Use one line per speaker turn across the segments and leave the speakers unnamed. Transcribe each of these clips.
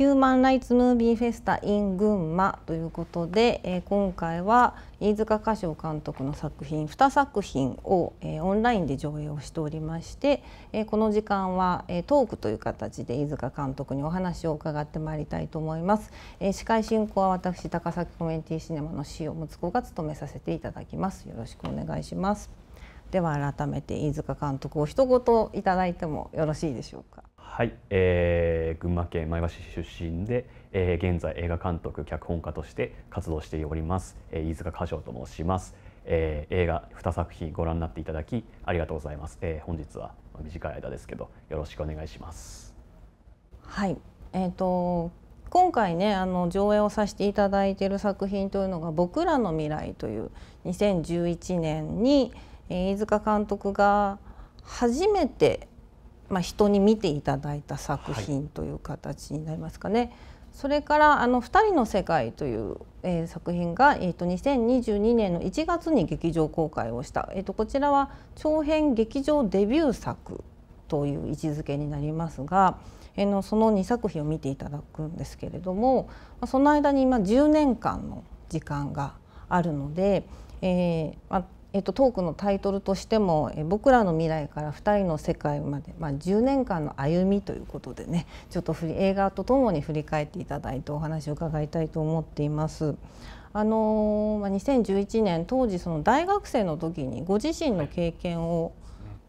ヒューマン・ライツ・ムービー・フェスタ・イン・群馬ということで、えー、今回は飯塚歌唱監督の作品2作品を、えー、オンラインで上映をしておりまして、えー、この時間は、えー、トークという形で飯塚監督にお話を伺ってまいりたいと思います、えー、司会進行は私高崎コミュニティシネマの塩睦息子が務めさせていただきますよろしくお願いしますでは改めて飯塚監督を一言いただいてもよろしいでしょうか。
はい、えー、群馬県前橋市出身で、えー、現在映画監督脚本家として活動しております、えー、飯塚歌唱と申します、えー、映画二作品ご覧になっていただきありがとうございます、えー、本日は短い間ですけどよろしくお願いします
はいえーと、と今回ねあの上映をさせていただいている作品というのが「僕らの未来」という2011年に「飯塚監督が初めて、まあ、人に見ていただいた作品という形になりますかね。はい、それから「あの二人の世界」という、えー、作品が、えーと、2022年の1月に劇場公開をした、えーと、こちらは長編劇場デビュー作という位置づけになりますが、のその2作品を見ていただくんですけれどもその間に今10年間の時間があるので、えーまあ、えっと、トークのタイトルとしても「僕らの未来から2人の世界まで、まあ、10年間の歩み」ということでねちょっとり映画とともに振り返っていただいてお話を伺いたいと思っています。あのまあ、2011年当時その大学生の時にご自身の経験を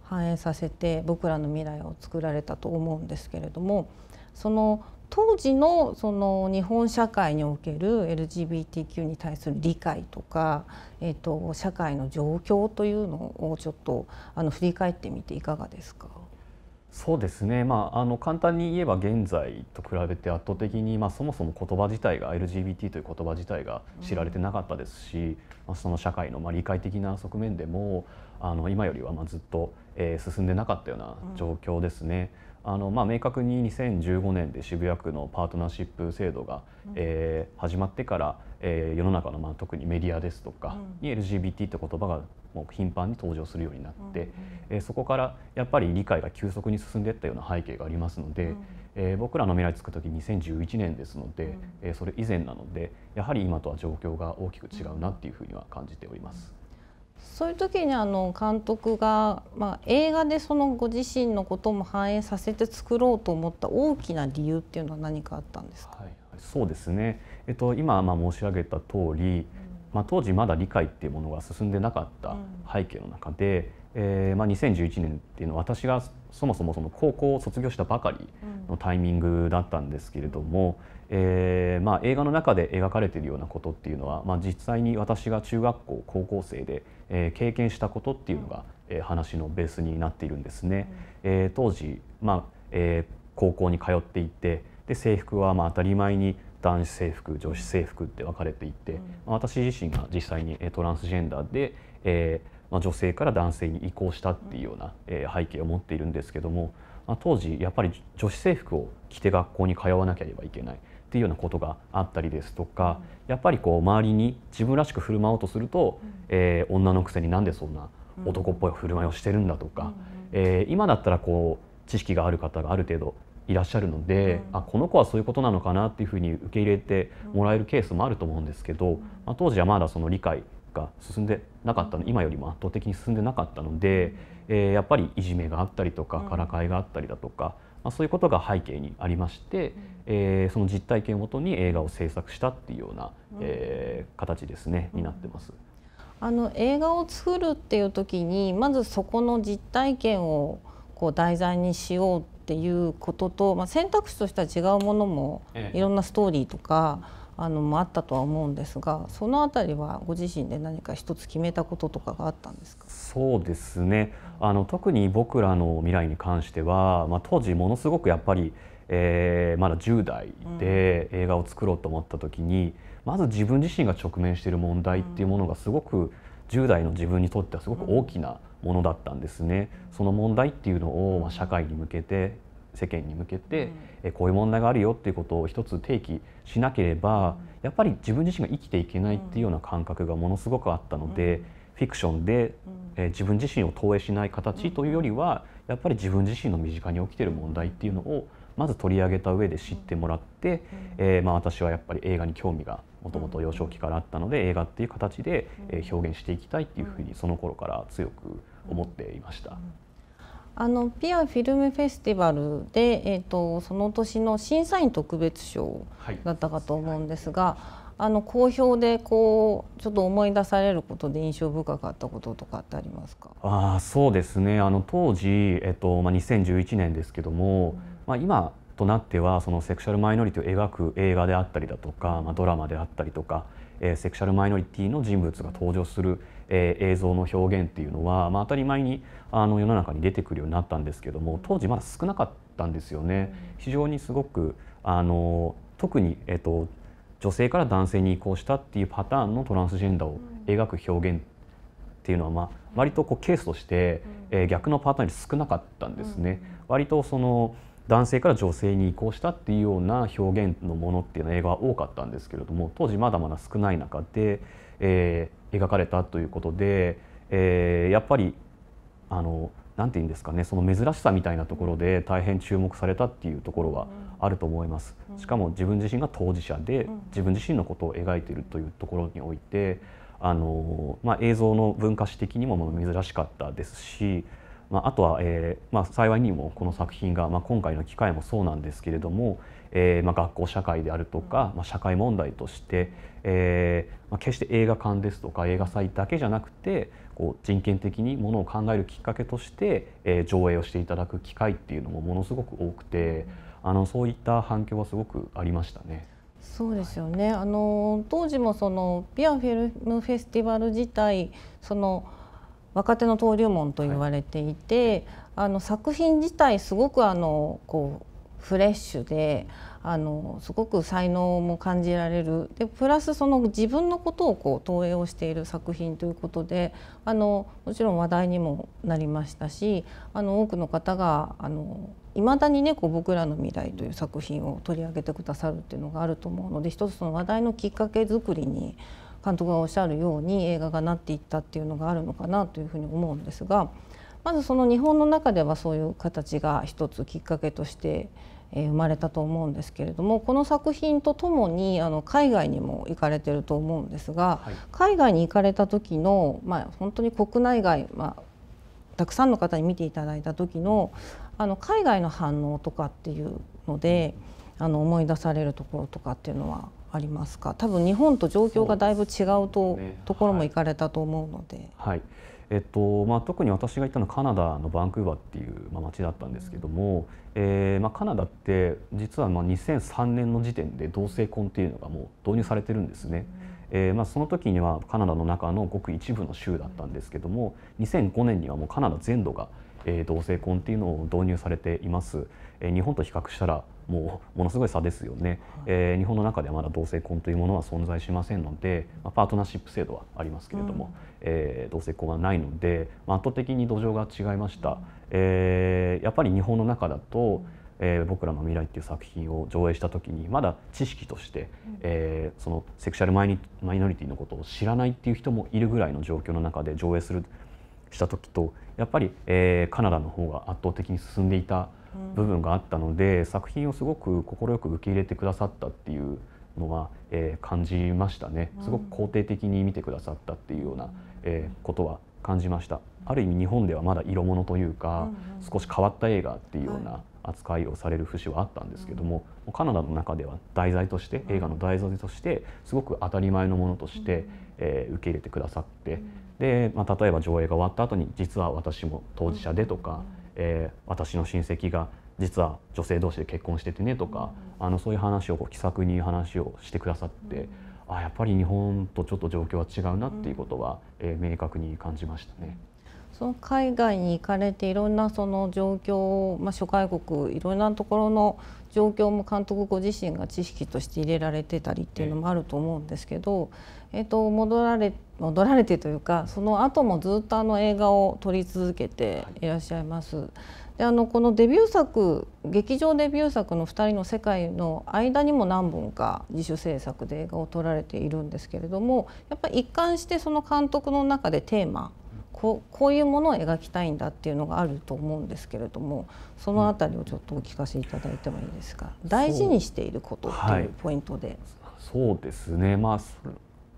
反映させて「僕らの未来」を作られたと思うんですけれどもその当時のその日本社会における LGBTQ に対する理解とか、えーと、社会の状況というのをちょっとあの振り返ってみていかがですか
そうですね、まあ、あの簡単に言えば現在と比べて圧倒的に、まあ、そもそも言葉自体が LGBT という言葉自体が知られてなかったですし、うん、まあ、その社会の、まあ、理解的な側面でもあの今よりは、まあ、ずっと、え進んでなかったような状況ですね。うんあのまあ、明確に2015年で渋谷区のパートナーシップ制度が、うん、えー、始まってから、えー、世の中の、まあ、特にメディアですとかに LGBT って言葉がもう頻繁に登場するようになって、うん、えー、そこからやっぱり理解が急速に進んでいったような背景がありますので、うん、えー、僕らの未来つく時2011年ですので、うん、えそれ以前なのでやはり今とは状況が大きく違うなっていうふうには感じております。
そういう時にあの監督が、まあ、映画でそのご自身のことも反映させて作ろうと思った大きな理由っていうのは何かあったんですか、はい、
そうですね、えっと、今まあ申し上げた通り、うん、まあ、当時まだ理解っていうものが進んでなかった背景の中で、うん、えー、まあ、2011年っていうのは私がそもそもその高校を卒業したばかりのタイミングだったんですけれども、うん、えー、まあ、映画の中で描かれているようなことっていうのは、まあ、実際に私が中学校高校生でえー、経験したことっていうのが、えー、話のベースになっているんですね。うん、えー、当時、まあえー、高校に通っていてで制服はまあ当たり前に男子制服女子制服って分かれていて、うん、私自身が実際にトランスジェンダーで、えーまあ、女性から男性に移行したっていうような、えー、背景を持っているんですけども、まあ、当時やっぱり女子制服を着て学校に通わなければいけない。っていうようなことがあったりですとか、やっぱりこう周りに自分らしく振る舞おうとすると、えー、女のくせになんでそんな男っぽい振る舞いをしてるんだとか、えー、今だったらこう知識がある方がある程度いらっしゃるので、うん、あこの子はそういうことなのかなっていうふうに受け入れてもらえるケースもあると思うんですけど、まあ、当時はまだその理解が進んでなかったの今よりも圧倒的に進んでなかったので、えー、やっぱりいじめがあったりとかからかいがあったりだとか。まあ、そういうことが背景にありまして、うん、えー、その実体験をもとに映画を制作したっていうような、うん、えー、形ですね、になってます。
あの映画を作るっていう時にまずそこの実体験をこう題材にしようっていうことと、まあ、選択肢としては違うものも、いろんなストーリーとか。あのもあったとは思うんですがその辺りはご自身で何か一つ決めたこととかがあったんです
かそうですねあの特に僕らの未来に関しては、まあ、当時ものすごくやっぱり、えー、まだ10代で映画を作ろうと思った時に、うん、まず自分自身が直面している問題っていうものがすごく10代の自分にとってはすごく大きなものだったんですね。その問題っていうのを、まあ、社会に向けて世間に向けて、うん、こういう問題があるよっていうことを一つ提起しなければ、うん、やっぱり自分自身が生きていけないっていうような感覚がものすごくあったので、うん、フィクションで、え自分自身を投影しない形というよりはやっぱり自分自身の身近に起きてる問題っていうのをまず取り上げた上で知ってもらって、えー、まあ、私はやっぱり映画に興味がもともと幼少期からあったので映画っていう形で表現していきたいっていうふうにその頃から強く思っていました。
あのピアフィルムフェスティバルで、えーと、その年の審査員特別賞だったかと思うんですが、はい、あの好評でこうちょっと思い出されることで印象深かったこととかってありますか
あそうですねあの当時、えっとまあ、2011年ですけども、うん、まあ、今となってはそのセクシャルマイノリティを描く映画であったりだとか、まあ、ドラマであったりとか、えー、セクシャルマイノリティの人物が登場する、えー、映像の表現っていうのは、まあ、当たり前にあの世の中に出てくるようになったんですけども当時まだ少なかったんですよね。非常にすごくあの特に、えーと、女性から男性に移行したっていうパターンのトランスジェンダーを描く表現っていうのは、まあ、割とこうケースとして、え逆のパターンより少なかったんですね。割とその男性から女性に移行したっていうような表現のものっていうのは映画は多かったんですけれども当時まだまだ少ない中で、えー、描かれたということで、えー、やっぱりあのなんて言うんですかねその珍しさみたいなところで大変注目されたっていうところはあると思います。しかも自分自身が当事者で自分自身のことを描いているというところにおいてあの、まあ、映像の文化史的にも珍しかったですしまあ、あとは、えーまあ、幸いにもこの作品が、まあ、今回の機会もそうなんですけれども、えーまあ、学校社会であるとか、まあ、社会問題として、えーまあ、決して映画館ですとか映画祭だけじゃなくてこう人権的にものを考えるきっかけとして、えー、上映をしていただく機会っていうのもものすごく多くてあのそういった反響はすごくありましたね。
そうですよね、はい、あの当時もそのビアフィルムフェスティバル自体その若手の登竜門と言われていて、はい、あの作品自体すごくあのこうフレッシュであのすごく才能も感じられるでプラスその自分のことをこう投影をしている作品ということであのもちろん話題にもなりましたしあの多くの方があのいまだにねこう僕らの未来という作品を取り上げてくださるっていうのがあると思うので一つその話題のきっかけ作りに監督がおっしゃるように映画がなっていったっていうのがあるのかなというふうに思うんですがまずその日本の中ではそういう形が一つきっかけとして生まれたと思うんですけれどもこの作品とともにあの海外にも行かれてると思うんですが、はい、海外に行かれた時の、まあ、本当に国内外、まあ、たくさんの方に見ていただいた時のあの海外の反応とかっていうのであの思い出されるところとかっていうのはありますか多分日本と状況がだいぶ違うと、ね、ところも行かれたと思うので。
はい、えっとまあ、特に私が行ったのはカナダのバンクーバーっていう、まあ、町だったんですけども、えーまあ、カナダって実はまあ2003年の時点で同性婚っていうのがもう導入されてるんですね。うん、えーまあ、その時にはカナダの中のごく一部の州だったんですけども2005年にはもうカナダ全土が、えー、同性婚っていうのを導入されています。えー、日本と比較したらもうものすごい差ですよね、えー、日本の中ではまだ同性婚というものは存在しませんので、まあ、パートナーシップ制度はありますけれども、うん、えー、同性婚はないので、まあ、圧倒的に土壌が違いました、えー、やっぱり日本の中だと、えー、僕らの未来っていう作品を上映した時にまだ知識として、えー、そのセクシャルマイノリティのことを知らないっていう人もいるぐらいの状況の中で上映するした時とやっぱり、えー、カナダの方が圧倒的に進んでいた部分があったので、うん、作品をすごく快く受け入れてくださったっていうのは、えー、感じましたね、すごく肯定的に見てくださったっていうような、えー、ことは感じました。ある意味日本ではまだ色物というか、うんうん、少し変わった映画っていうような扱いをされる節はあったんですけども、カナダの中では題材として、映画の題材としてすごく当たり前のものとして、うん、えー、受け入れてくださって、で、まあ、例えば上映が終わった後に実は私も当事者でとか、えー、私の親戚が実は女性同士で結婚しててねとか、あのそういう話をこう気さくに話をしてくださって、あやっぱり日本とちょっと状況は違うなっていうことは、えー、明確に感じましたね。
その海外に行かれていろんなその状況、まあ、諸外国いろんなところの状況も監督ご自身が知識として入れられてたりっていうのもあると思うんですけど、えー、と戻られ戻られてというかその後もずっとあの映画を撮り続けていらっしゃいます。であのこのデビュー作劇場デビュー作の2人の世界の間にも何本か自主制作で映画を撮られているんですけれどもやっぱり一貫してその監督の中でテーマここういうものを描きたいんだっていうのがあると思うんですけれどもその辺りをちょっとお聞かせいただいてもいいですか大事にしていることっていうポイントで。
そうはい、そうですね、まあ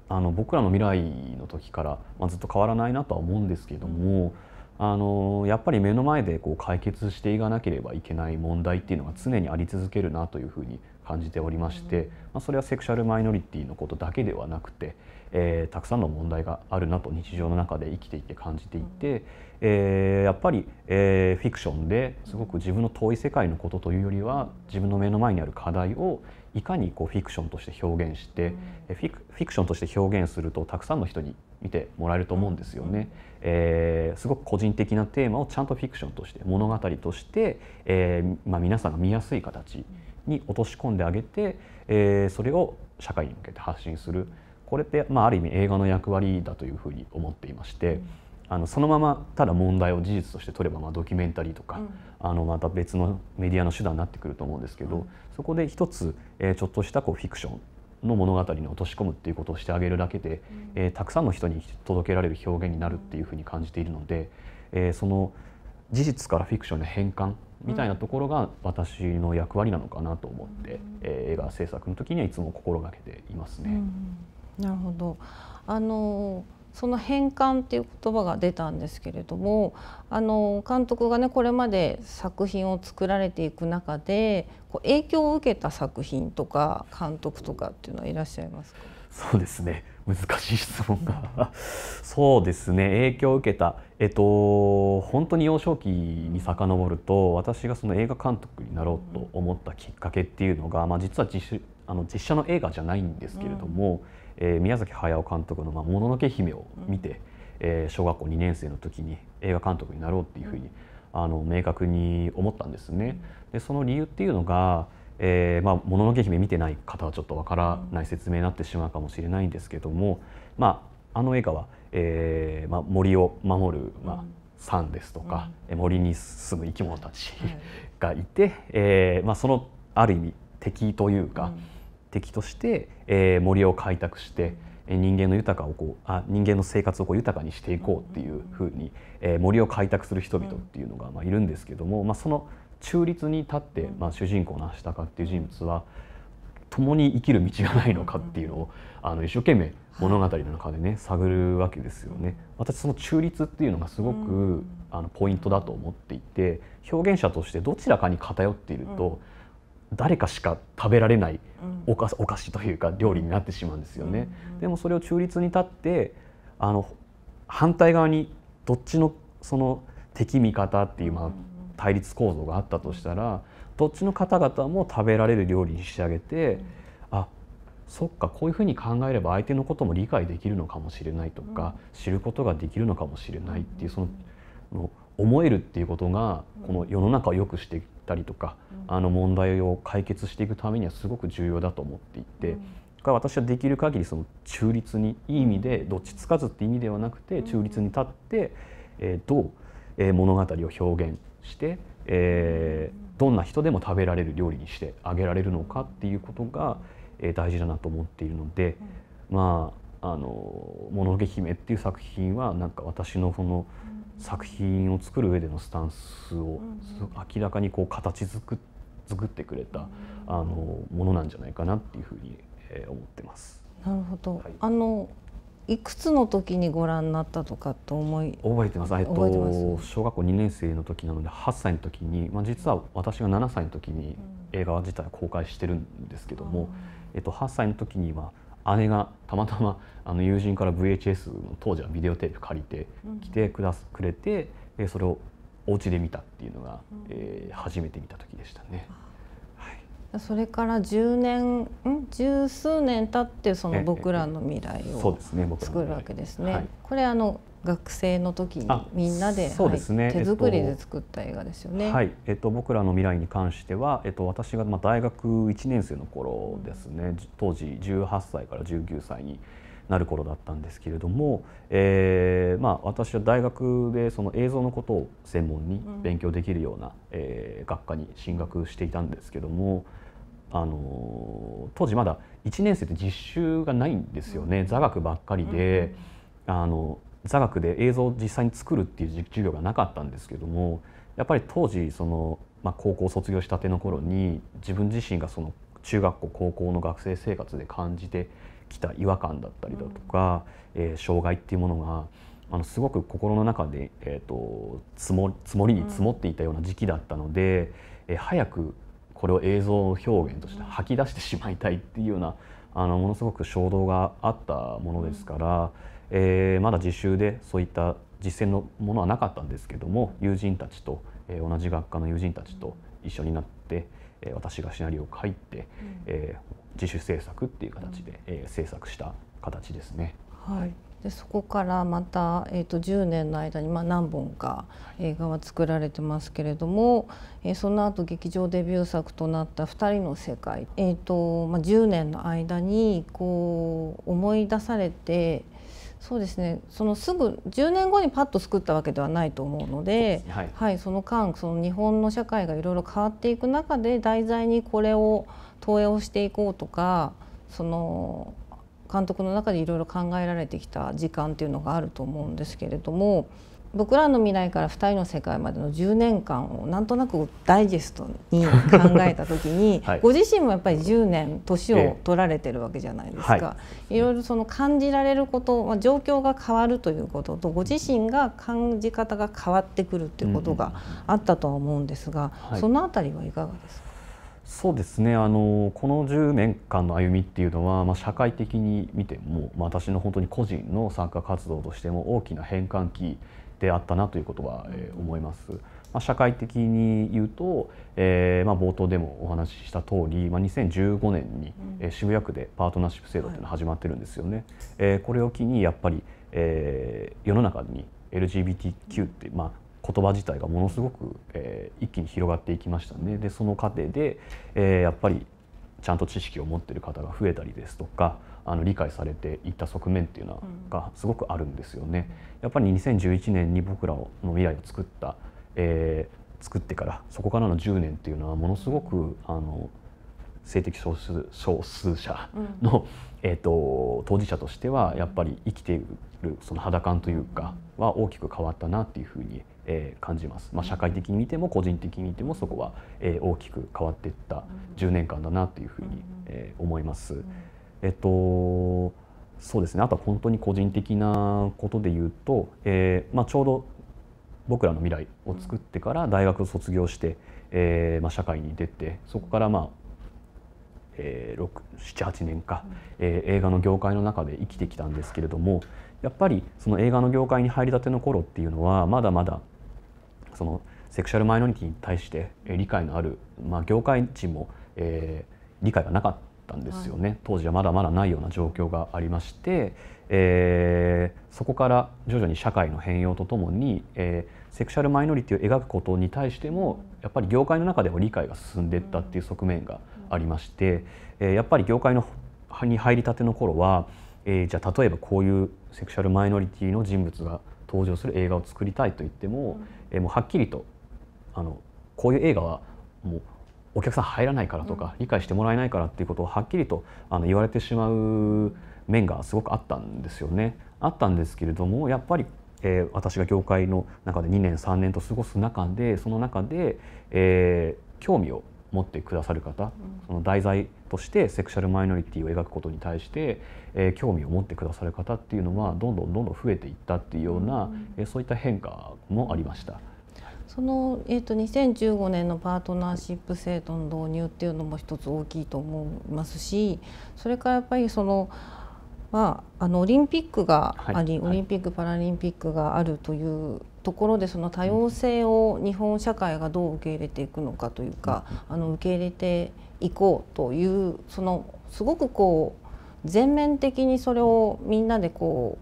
あの僕らの未来の時から、まあ、ずっと変わらないなとは思うんですけども、あのやっぱり目の前でこう解決していかなければいけない問題っていうのが常にあり続けるなというふうに感じておりまして、まあ、それはセクシャルマイノリティのことだけではなくてえー、たくさんの問題があるなと日常の中で生きていて感じていて、えー、やっぱり、えー、フィクションですごく自分の遠い世界のことというよりは自分の目の前にある課題をいかにこうフィクションとして表現して、うん、フィクフィクションとして表現するとたくさんの人に見てもらえると思うんですよね、えー、すごく個人的なテーマをちゃんとフィクションとして物語として、えーまあ、皆さんが見やすい形に落とし込んであげて、えー、それを社会に向けて発信する。これって、まあ、ある意味映画の役割だというふうに思っていまして、うん、あのそのままただ問題を事実として取れば、まあ、ドキュメンタリーとか、うん、あのまた別のメディアの手段になってくると思うんですけど、うん、そこで一つ、えー、ちょっとしたこうフィクションの物語に落とし込むっていうことをしてあげるだけで、えー、たくさんの人に届けられる表現になるっていうふうに感じているので、えー、その事実からフィクションの変換みたいなところが私の役割なのかなと思って、うん、えー、映画制作の時にはいつも心がけていますね。う
んなるほどあのその変換っていう言葉が出たんですけれどもあの監督がねこれまで作品を作られていく中でこう影響を受けた作品とか監督とかっていうのはいらっしゃいますか
そうですね難しい質問が そうですね影響を受けたえっと本当に幼少期に遡ると私がその映画監督になろうと思ったきっかけっていうのが、まあ、実は実あの実写の映画じゃないんですけれども、うんえー、宮崎駿監督の「も、ま、の、のけ姫」を見て、うん、えー、小学校2年生の時に映画監督になろうっていうふうに、あの明確に思ったんですね。でその理由っていうのがえーまあ、もののけ姫見てない方はちょっとわからない説明になってしまうかもしれないんですけども、まあ、あの映画は、えーまあ、森を守る、まあ、山ですとか、うん、森に住む生き物たちがいて、はえーまあ、そのある意味敵というか、うん敵として、えー、森を開拓して人間の豊かをこうあ人間の生活をこう豊かにしていこうっていうふうに、えー、森を開拓する人々っていうのがまあいるんですけども、まあ、その中立に立って、まあ、主人公のアシタカっていう人物は共に生きる道がないのかっていうのをあの一生懸命物語の中でね探るわけですよね。私その中立っていうのがすごくあのポイントだと思っていて表現者としてどちらかに偏っていると、うん誰かしか食べられないお菓お菓子というか料理になってしまうんですよね。でもそれを中立に立ってあの反対側にどっちのその敵味方っていうまあ対立構造があったとしたらどっちの方々も食べられる料理に仕上げて、うん、あそっかこういうふうに考えれば相手のことも理解できるのかもしれないとか、知ることができるのかもしれないっていうその。うん思えるっていうことがこの世の中を良くしていったりとか、あの問題を解決していくためにはすごく重要だと思っていて。が私はできる限りその中立にいい意味でどっちつかずって意味ではなくて中立に立って、えー、どう、えー、物語を表現して、えー、どんな人でも食べられる料理にしてあげられるのかっていうことが、えー、大事だなと思っているので、まああの「もののけ姫」っていう作品はなんか私のその、作品を作る上でのスタンスを明らかにこう形作作ってくれたあのものなんじゃないかなっていうふうに思ってます。
なるほど、はい、あのいくつの時にご覧になったとかと思い覚えてます。えっと
小学校2年生の時なので8歳の時に、まあ実は私が7歳の時に映画自体公開してるんですけども、うん、えっと8歳の時には姉がたまたまあの友人から VHS の当時はビデオテープ借りて来てくだす、くれてでそれをお家で見たっていうのが、うん、えー、初めて見た時でしたね。
それから10年十数年経ってその僕らの未来を作るわけですね。これあの学生の時にみんなで、そうですね、はい、手作りで作った映画ですよね。えっと、はい
えっと、僕らの未来に関しては、えっと、私がまあ大学1年生の頃ですね当時18歳から19歳になる頃だったんですけれども、えーまあ、私は大学でその映像のことを専門に勉強できるような、うん、えー、学科に進学していたんですけども。あの当時まだ1年生って実習がないんですよね、うん、座学ばっかりで、うん、あの座学で映像を実際に作るっていう授業がなかったんですけどもやっぱり当時その、まあ、高校卒業したての頃に自分自身がその中学校高校の学生生活で感じてきた違和感だったりだとか、うん、えー、障害っていうものがあのすごく心の中で、えーと、積も積もりに積もっていたような時期だったので、うん、えー、早くこれを映像表現として吐き出してしまいたいっていうようなあのものすごく衝動があったものですから。うんえー、まだ実習でそういった実践のものはなかったんですけども友人たちと、えー、同じ学科の友人たちと一緒になって、えー、私がシナリオを書いて、えー、自主制作っていう形で、えー、制作した形ですね。
はい、でそこからまた、えーと、と10年の間に、まあ、何本か映画は作られてますけれども、えー、その後劇場デビュー作となった「2人の世界」えーとまあ、10年の間にこう思い出されて、そうですねそのすぐ10年後にパッと作ったわけではないと思うので、はい、はい、その間その日本の社会がいろいろ変わっていく中で題材にこれを投影をしていこうとかその監督の中でいろいろ考えられてきた時間っていうのがあると思うんですけれども。僕らの未来から2人の世界までの10年間をなんとなくダイジェストに考えた時に、はい、ご自身もやっぱり10年年を取られてるわけじゃないですか、えーはい、いろいろその感じられること、まあ、状況が変わるということとご自身が感じ方が変わってくるっていうことがあったとは思うんですが、うんはい、その辺りはいかがですか
そうですねあのこの10年間の歩みっていうのは、まあ、社会的に見ても、まあ、私の本当に個人の参加活動としても大きな変換期であったなということは、え思います。まあ、社会的に言うと、えーまあ、冒頭でもお話しした通り、まあ、2015年に、え渋谷区でパートナーシップ制度というのが始まってるんですよね。はい、えー、これを機にやっぱり、えー、世の中に LGBTQ って、まあ、言葉自体がものすごく、えー、一気に広がっていきましたねでその過程で、えー、やっぱりちゃんと知識を持っている方が増えたりですとか、あの理解されていった側面っていうのがすごくあるんですよね。やっぱり2011年に僕らの未来を作った、えー、作ってからそこからの10年っていうのはものすごくあの性的少数少数者の、うん、えーと、当事者としてはやっぱり生きているその肌感というかは大きく変わったなっていうふうに、えー、感じます、まあ、社会的に見ても個人的に見てもそこは、えー、大きく変わっていった10年間だなというふうに、えー、思います。えっとそうですねあとは本当に個人的なことで言うと、えーまあ、ちょうど僕らの未来を作ってから大学を卒業して、えーまあ、社会に出てそこからまあえー、78年か、えー、映画の業界の中で生きてきたんですけれどもやっぱりその映画の業界に入りたての頃っていうのはまだまだそのセクシャルマイノリティに対して理解のある、まあ、業界人も、えー、理解がなかった。たんですよね、はい、当時はまだまだないような状況がありまして、えー、そこから徐々に社会の変容とともに、えー、セクシャルマイノリティを描くことに対してもやっぱり業界の中でも理解が進んでいったっていう側面がありまして、えー、やっぱり業界のに入りたての頃は、えー、じゃあ例えばこういうセクシャルマイノリティの人物が登場する映画を作りたいと言っても,、えー、もうはっきりとあのこういう映画はもうお客さん入らないからとか、理解してもらえないからっていうことをはっきりとあの言われてしまう面がすごくあったんですよね。あったんですけれどもやっぱり、えー、私が業界の中で2年3年と過ごす中でその中で、えー、興味を持ってくださる方、その題材としてセクシャルマイノリティを描くことに対して、えー、興味を持ってくださる方っていうのはどんどんどんどん増えていったっていうような、えそういった変化もありました。
その、えーと、2015年のパートナーシップ制度の導入っていうのも一つ大きいと思いますしそれからやっぱりその、まあ、あのオリンピックがあり、はい、オリンピック・パラリンピックがあるというところでその多様性を日本社会がどう受け入れていくのかというか、あの受け入れていこうというそのすごくこう全面的にそれをみんなでこ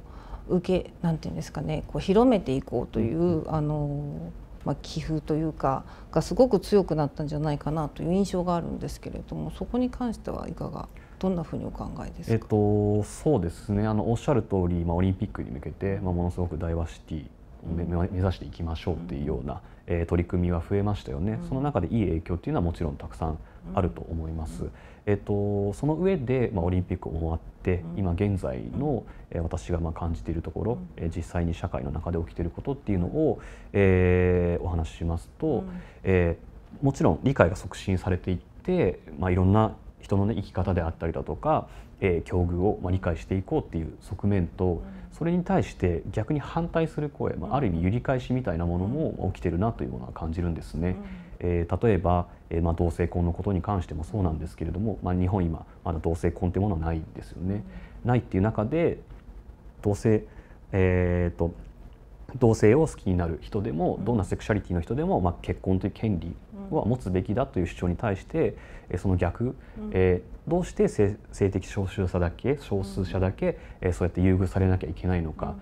う受けなんていうんですかねこう広めていこうという、あのまあ、気風というかがすごく強くなったんじゃないかなという印象があるんですけれどもそこに関してはいかがどんなふうにお考えですか、え
っと、そうですねあのおっしゃる通り、まあ、オリンピックに向けて、まあ、ものすごくダイバーシティ目指していきましょうっていうような、え取り組みは増えましたよね、その中でいい影響っていうのはもちろんたくさんあると思います。えっと、その上で、まあ、オリンピック終わって今現在の、え私がま感じているところ、え実際に社会の中で起きていることっていうのを、えー、お話ししますと、えー、もちろん理解が促進されていって、まあ、いろんな人の、ね、生き方であったりだとか、えー、境遇を、ま理解していこうっていう側面と、うんそれに対して逆に反対する声、まあ、ある意味揺り返しみたいなものも起きてるなというものは感じるんですね。えー、例えば、えーまあ、同性婚のことに関してもそうなんですけれども、まあ、日本今まだ同性婚ってものはないんですよね。ないっていう中で同性、えーと、と同性を好きになる人でもどんなセクシャリティの人でも、まあ、結婚という権利は持つべきだという主張に対してその逆、うん、えー、どうして性的少数者だけ少数者だけ、え、うん、そうやって優遇されなきゃいけないのか、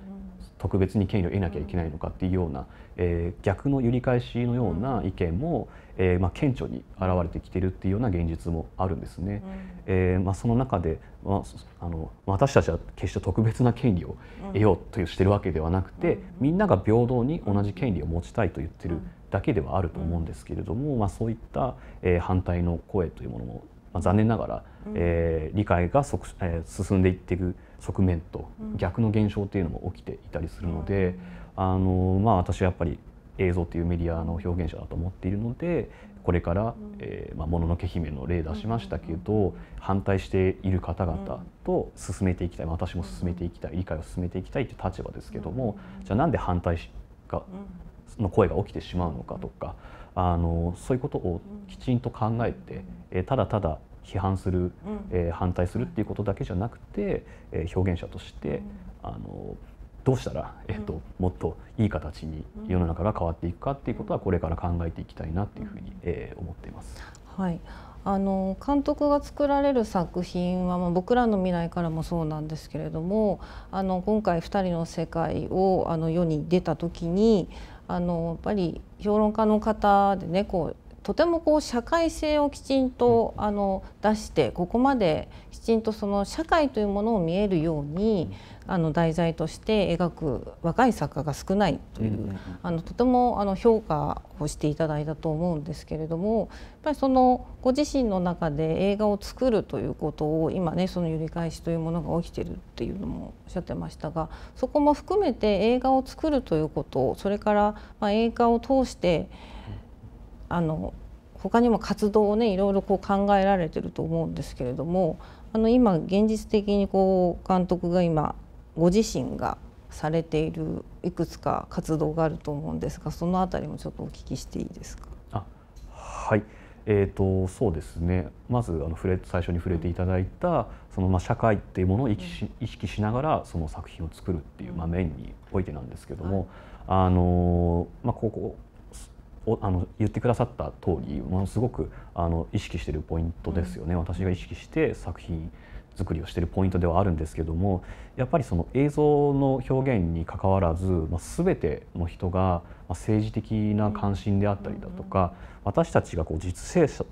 特別に権利を得なきゃいけないのかっていうような、えー、逆の揺り返しのような意見も、えー、まあ、顕著に現れてきてるっていうような現実もあるんですね。うん、えー、まあ、その中で、まあ、あの私たちは決して特別な権利を得ようとしてるわけではなくて、うん、みんなが平等に同じ権利を持ちたいと言ってるだけではあると思うんですけれども、まあ、そういった、えー、反対の声というものも、まあ、残念ながら、えー、理解がえー、進んでいっていく側面と逆の現象というのも起きていたりするので、あのまあ、私はやっぱり映像というメディアの表現者だと思っているのでこれから「えー、まあ、もののけ姫」の例出しましたけど反対している方々と進めていきたい私も進めていきたい理解を進めていきたいという立場ですけどもじゃあなんで反対がの声が起きてしまうのかとかあのそういうことをきちんと考えて、えただただ批判する、え反対するっていうことだけじゃなくて、え表現者として、あのどうしたら、えっともっといい形に世の中が変わっていくかっていうことはこれから考えていきたいなっていうふうに、え思っています。
はいあの監督が作られる作品は、まあ、僕らの未来からもそうなんですけれどもあの今回「2人の世界を」あの世に出た時にあのやっぱり評論家の方でねこうとてもこう社会性をきちんとあの出してここまできちんとその社会というものを見えるようにあの題材として描く若い作家が少ないというあのとてもあの評価をしていただいたと思うんですけれどもやっぱりそのご自身の中で映画を作るということを今ねその揺り返しというものが起きてるっていうのもおっしゃってましたがそこも含めて映画を作るということそれからまあ映画を通してあの他にも活動をねいろいろこう考えられてると思うんですけれどもあの今現実的にこう監督が今ご自身がされているいくつか活動があると思うんですがそのあたりもちょっとお聞きしていいですか。
あはいえーと、そうですねまずあの触れ最初に触れていただいたその、まあ、社会っていうものを意識しながらその作品を作るっていう、まあ、面においてなんですけども、あのまあ、ここあの言ってくださった通りものすごくあの意識してるポイントですよね、うん、私が意識して作品作りをしてるポイントではあるんですけどもやっぱりその映像の表現にかかわらず、まあ、全ての人が政治的な関心であったりだとか、うん、私たちがこう実制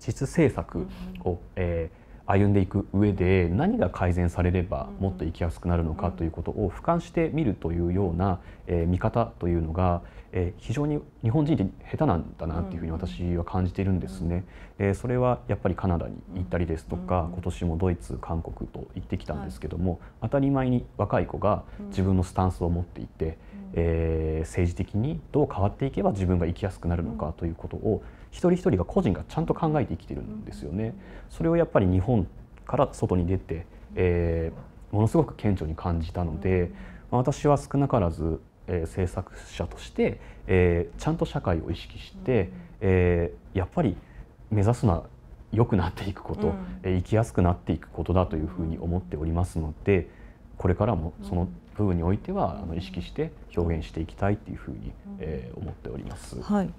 実制作を、えー歩んでいく上で何が改善されればもっと生きやすくなるのかということを俯瞰してみるというような、え見方というのが、え非常に日本人って下手なんだなというふうに私は感じているんですね。えそれはやっぱりカナダに行ったりですとか、今年もドイツ韓国と行ってきたんですけども、当たり前に若い子が自分のスタンスを持っていて、え政治的にどう変わっていけば自分が生きやすくなるのかということを、一人一人が個人がちゃんと考えて生きてるんですよね。それをやっぱり日本から外に出て、えー、ものすごく顕著に感じたので、まあ、私は少なからず、えー、制作者として、えー、ちゃんと社会を意識して、えー、やっぱり目指すのは良くなっていくこと、うん、生きやすくなっていくことだというふうに思っておりますのでこれからもその部分においては、あの意識して表現していきたいというふうに、えー、思っております。はい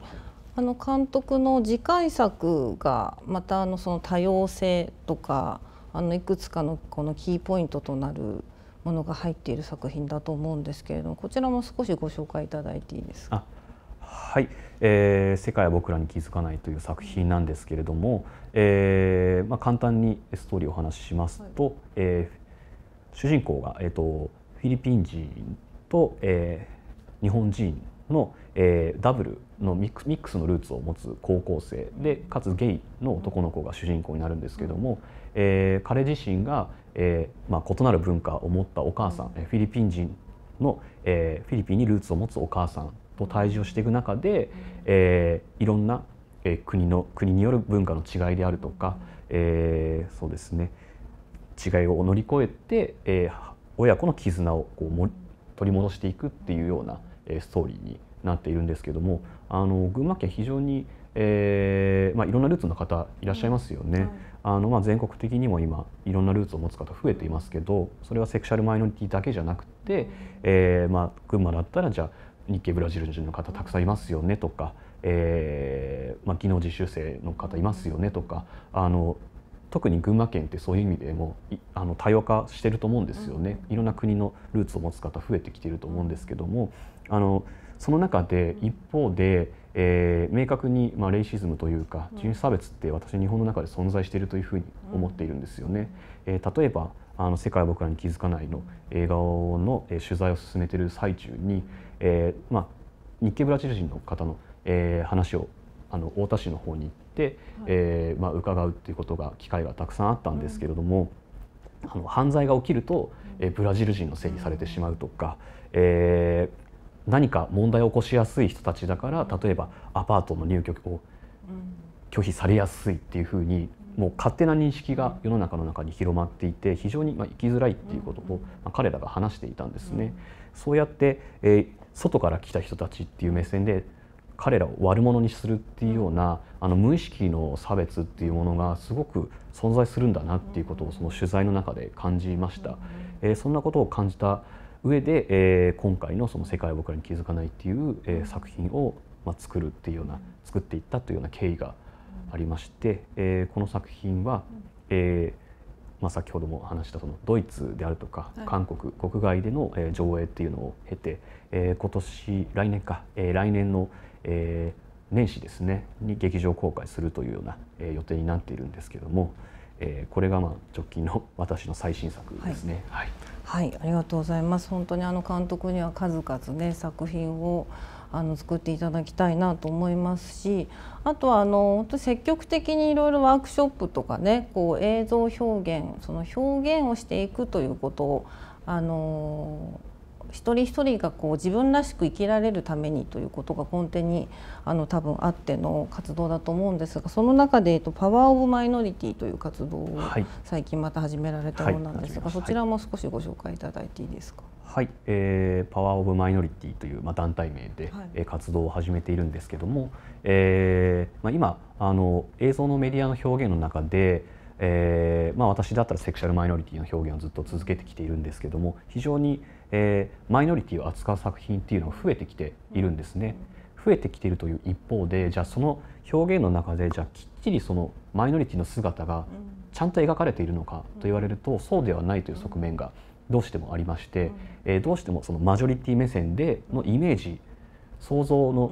あの監督の次回作がまたあのその多様性とかあのいくつかのこのキーポイントとなるものが入っている作品だと思うんですけれどもこちらも少しご紹介いただいていいです
か。はい、えー、世界は僕らに気づかない」という作品なんですけれども、えーまあ、簡単にストーリーをお話ししますと、はい、えー、主人公が、えーと、フィリピン人と、えー、日本人の、えー、ダブルのミックスのルーツを持つ高校生でかつゲイの男の子が主人公になるんですけども、えー、彼自身が、えーまあ、異なる文化を持ったお母さん、うん、フィリピン人の、えー、フィリピンにルーツを持つお母さんと対峙をしていく中で、えー、いろんな、えー、国の国による文化の違いであるとか、えー、そうですね違いを乗り越えて、えー、親子の絆をこうも取り戻していくっていうような。ストーリーになっているんですけどもあの群馬県非常に、えーまあ、いろんなルーツの方いらっしゃいますよね。あのまあ、全国的にも今いろんなルーツを持つ方増えていますけどそれはセクシャルマイノリティだけじゃなくて、えー、まあ、群馬だったらじゃあ日系ブラジル人の方たくさんいますよねとか、えーまあ、技能実習生の方いますよねとかあの特に群馬県ってそういう意味でもあの多様化してると思うんですよね、いろんな国のルーツを持つ方増えてきてると思うんですけどもあのその中で一方で、えー、明確に、まあ、レイシズムというか人種差別って私日本の中で存在しているというふうに思っているんですよね。えー、例えばあの「世界は僕らに気づかない」の映画の、えー、取材を進めている最中に、えーまあ、日系ブラジル人の方の、えー、話をあの太田市の方に行って、はえー、まあ、伺うっていうことが機会がたくさんあったんですけれども、うん、あの犯罪が起きると、えー、ブラジル人のせいにされてしまうとか、えー何か問題を起こしやすい人たちだから例えばアパートの入居を拒否されやすいっていうふうにもう勝手な認識が世の中の中に広まっていて非常にま生きづらいっていうことをま彼らが話していたんですね。そうやって、え外から来た人たちっていう目線で彼らを悪者にするっていうようなあの無意識の差別っていうものがすごく存在するんだなっていうことをその取材の中で感じました。えそんなことを感じた上で、えー、今回のその「世界は僕らに気づかない」っていう、えー、作品を、まあ、作るっていうような作っていったというような経緯がありまして、えー、この作品は、えーまあ、先ほども話したそのドイツであるとか韓国国外での上映っていうのを経て、えー、今年来年か、えー、来年の、えー、年始ですねに劇場公開するというような、えー、予定になっているんですけども、えー、これがまあ直近の私の最新作ですね。はい、
はい、はい、ありがとうございます。本当にあの監督には数々ね作品をあの作っていただきたいなと思いますし、あとはあの本当積極的にいろいろワークショップとかね、こう映像表現その表現をしていくということをあのー一人一人がこう自分らしく生きられるためにということが根底にあの多分あっての活動だと思うんですがその中で、えっと、パワー・オブ・マイノリティという活動を最近また始められたようなんですが、はいはい、そちらも少しご紹介いただいていいですか。
はい、えー、パワー・オブ・マイノリティという、まあ、団体名で、はい、活動を始めているんですけども、えーまあ今、今あの映像のメディアの表現の中で、えーまあ、私だったらセクシャルマイノリティの表現をずっと続けてきているんですけども非常にえー、マイノリティを扱う作品っていうのが増えてきているんですね。増えてきているという一方でじゃあその表現の中でじゃあきっちりそのマイノリティの姿がちゃんと描かれているのかと言われるとそうではないという側面がどうしてもありまして、えー、どうしてもそのマジョリティ目線でのイメージ想像の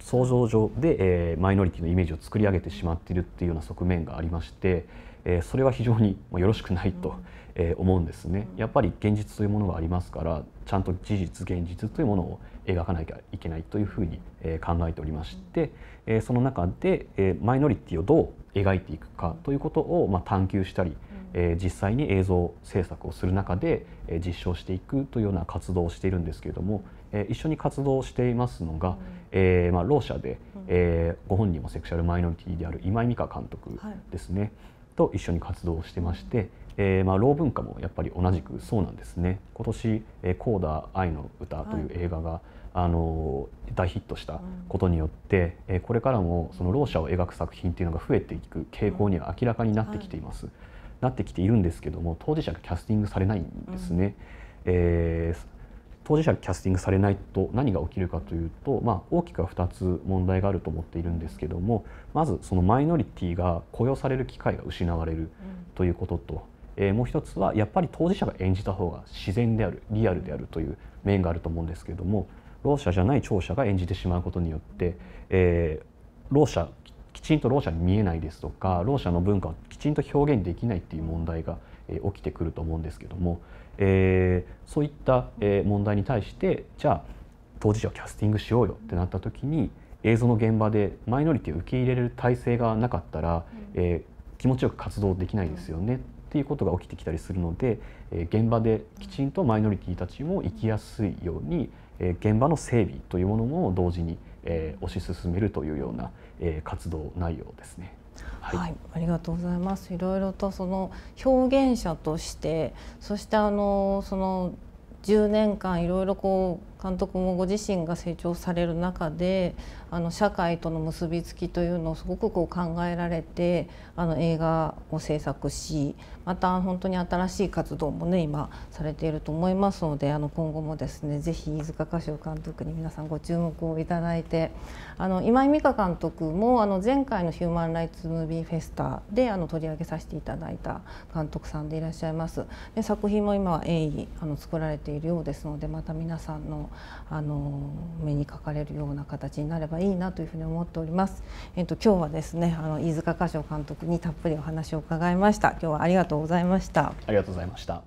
想像上で、えー、マイノリティのイメージを作り上げてしまっているっていうような側面がありまして、えそれは非常によろしくないと、え思うんですね。やっぱり現実というものがありますからちゃんと事実現実というものを描かなきゃいけないというふうに、え考えておりまして、えその中で、えマイノリティをどう描いていくかということを、ま探求したり、え実際に映像制作をする中で、え実証していくというような活動をしているんですけれども、え一緒に活動していますのが、えまあ、ろう者で、えご本人もセクシャルマイノリティである今井美香監督ですね。はいと一緒に活動してまして、えー、まあ老文化もやっぱり同じくそうなんですね今年「えコーダ愛の歌」という映画が、はい、あの大ヒットしたことによって、うん、えこれからもそのろう者を描く作品っていうのが増えていく傾向には明らかになってきています、うんはい、なってきているんですけども当事者がキャスティングされないんですね、うん、えー当事者がキャスティングされないと何が起きるかというと、まあ、大きくは2つ問題があると思っているんですけどもまずそのマイノリティが雇用される機会が失われるということと、うん、えー、もう一つはやっぱり当事者が演じた方が自然であるリアルであるという面があると思うんですけどもろう者じゃない聴者が演じてしまうことによって、えー、ろう者きちんとろう者に見えないですとかろう者の文化をきちんと表現できないっていう問題が起きてくると思うんですけどもえー、そういった、え問題に対してじゃあ当事者をキャスティングしようよってなった時に映像の現場でマイノリティを受け入れる体制がなかったら、えー、気持ちよく活動できないですよねっていうことが起きてきたりするので、え現場できちんとマイノリティたちも生きやすいように、え現場の整備というものも同時に、え推し進めるというような、え活動内容ですね。
はい、はい、ありがとうございます。いろいろとその表現者として、そしてあのその10年間いろいろこう監督もご自身が成長される中であの社会との結びつきというのをすごくこう考えられてあの映画を制作しまた本当に新しい活動もね今されていると思いますのであの今後もですねぜひ飯塚歌手監督に皆さんご注目をいただいてあの今井美香監督もあの前回のヒューマン・ライツ・ムービーフェスタであの取り上げさせていただいた監督さんでいらっしゃいます。で作品も今は鋭意あの作られているようですのでまた皆さんのあの目にかかれるような形になればいいなというふうに思っております。えっと今日はですね、あの飯塚歌唱監督にたっぷりお話を伺いました。今日はありがとうございました。あ
りがとうございました。